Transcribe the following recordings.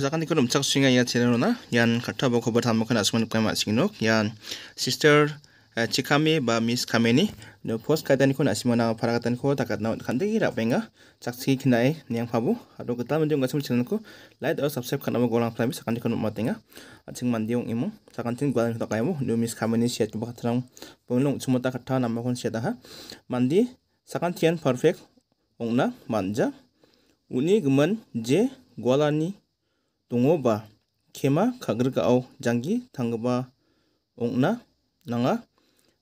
hajakan ikonom cak singa ya channel na yan kata boko bertamu tham asman kai ma singnok yan sister chikami ba miss kameni no post kaitan ikon para parakatan ko takat na khan degi cak singi khinai yang pabu ado gata manjung gasum channel ko like or subscribe khan amo golang phami sakan ikon matenga aching mandiung imo sakan tin gwalan ta mo no miss kameni siat ba khatrang ponglong chumata kata namma kon siata ha mandi sakan tian perfect ongna manja uni gemen je gwalani dungoba k e m a ka·grika a u janggi tanggipa ong·na nanga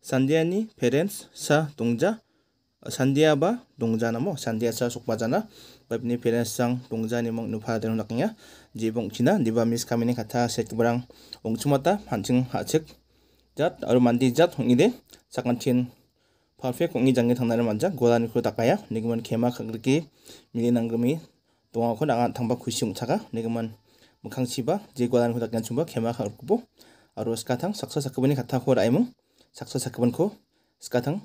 s a n d i a n i parents sa dongja s a n d i a b a dongja namo s a n d i a sa s u k b a j a n a babini parents sang dongja nimang nupa deno n a k n g a jibong china n i b a m i s kamini kata setbrang a ongchumata hanching hachik jat aru mandi jat hongide sakantin perfect ong이 jangi thangnare i golani nigman manja kema khu takaya kagirgi 장게 당나를 만자 고단 o n 닦아야 네 n 만 개막 그렇게 미리 남금이 동하고 나간 당 a k a nigman мкangchiba jegolan hudak gan chumba khema kha urkubo aro skathang saksa sakbani khatha khora aimung saksa sakban ko skathang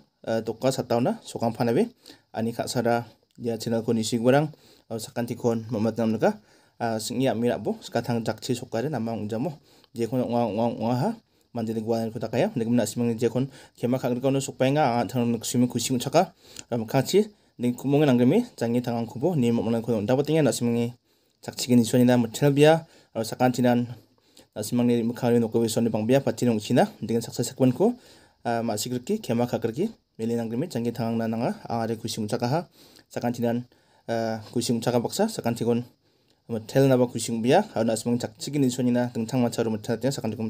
tokka satauna sokang phanabe ani kha sara ya china ko nisi gorang aro sakanti kon mamat nam nuka singia mira bo skathang jakchi sokare nama ungjamo jekon ngwa ngwa ngwa ha mandiri guadan kota kaya negum na simang je kon kema khang kono sukpai nga ang thang nuk simang kusi un chaka ram khachi ning kumong nang gemi jangi thang ang kubo ni mamon ko dapat na chakchigen sonina muthal bia aro sakan chinan nasimangni mukhari nokobe sonni bangbia pati nongchina dengan saksa sakwan ko masih kerki kema kakerki meli nanggrimit jangki tangang nananga angare kusi ha, sakan chinan kusi mucaka baksa sakan chigon muthal naba kusi bia aro nasimang chakchigen sonina tengtang macaru muthal tiang sakan chikon.